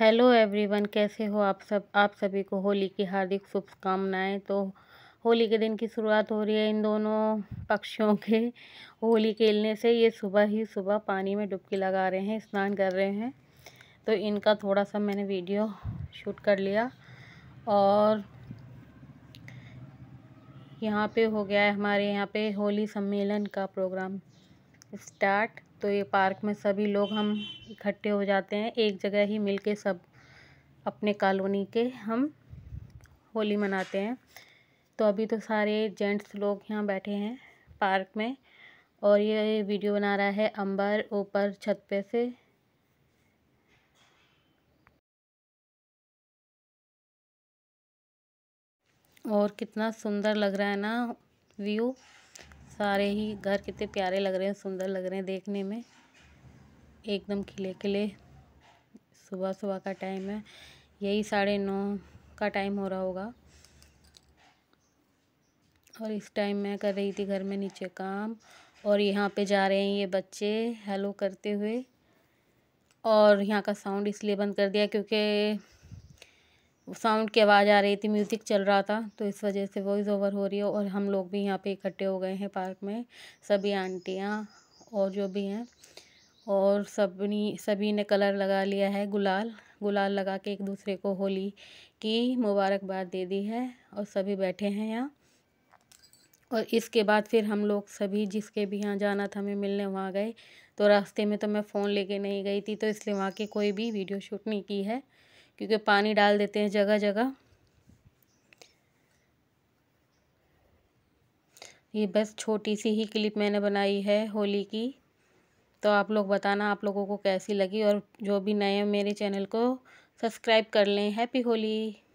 hello everyone कैसे हो आप सब आप सभी को होली की हार्दिक शुभकामनाएं तो होली के दिन की शुरुआत हो रही है इन दोनों पक्षियों के होली खेलने से ये सुबह ही सुबह पानी में डुबकी लगा रहे हैं स्नान कर रहे हैं तो इनका थोड़ा सा मैंने वीडियो शूट कर लिया और यहाँ पे हो गया है हमारे यहाँ पे होली सम्मेलन का प्रोग्राम स्टार्ट तो ये पार्क में सभी लोग हम इकट्ठे हो जाते हैं एक जगह ही मिल के सब अपने कॉलोनी के हम होली मनाते हैं तो अभी तो सारे जेंट्स लोग यहाँ बैठे हैं पार्क में और ये वीडियो बना रहा है अंबर ऊपर छत पे से और कितना सुंदर लग रहा है ना व्यू सारे ही घर कितने प्यारे लग रहे हैं सुंदर लग रहे हैं देखने में एकदम खिले खिले सुबह सुबह का टाइम है यही साढ़े नौ का टाइम हो रहा होगा और इस टाइम मैं कर रही थी घर में नीचे काम और यहाँ पे जा रहे हैं ये बच्चे हेलो करते हुए और यहाँ का साउंड इसलिए बंद कर दिया क्योंकि साउंड की आवाज़ आ रही थी म्यूज़िक चल रहा था तो इस वजह से वॉइस ओवर हो रही है और हम लोग भी यहाँ पे इकट्ठे हो गए हैं पार्क में सभी आंटियाँ और जो भी हैं और सभी सभी ने कलर लगा लिया है गुलाल गुलाल लगा के एक दूसरे को होली की मुबारकबाद दे दी है और सभी बैठे हैं यहाँ और इसके बाद फिर हम लोग सभी जिसके भी यहाँ जाना था हमें मिलने वहाँ गए तो रास्ते में तो मैं फ़ोन लेके नहीं गई थी तो इसलिए वहाँ की कोई भी वीडियो शूट नहीं की है क्योंकि पानी डाल देते हैं जगह जगह ये बस छोटी सी ही क्लिप मैंने बनाई है होली की तो आप लोग बताना आप लोगों को कैसी लगी और जो भी नए मेरे चैनल को सब्सक्राइब कर लें हैप्पी होली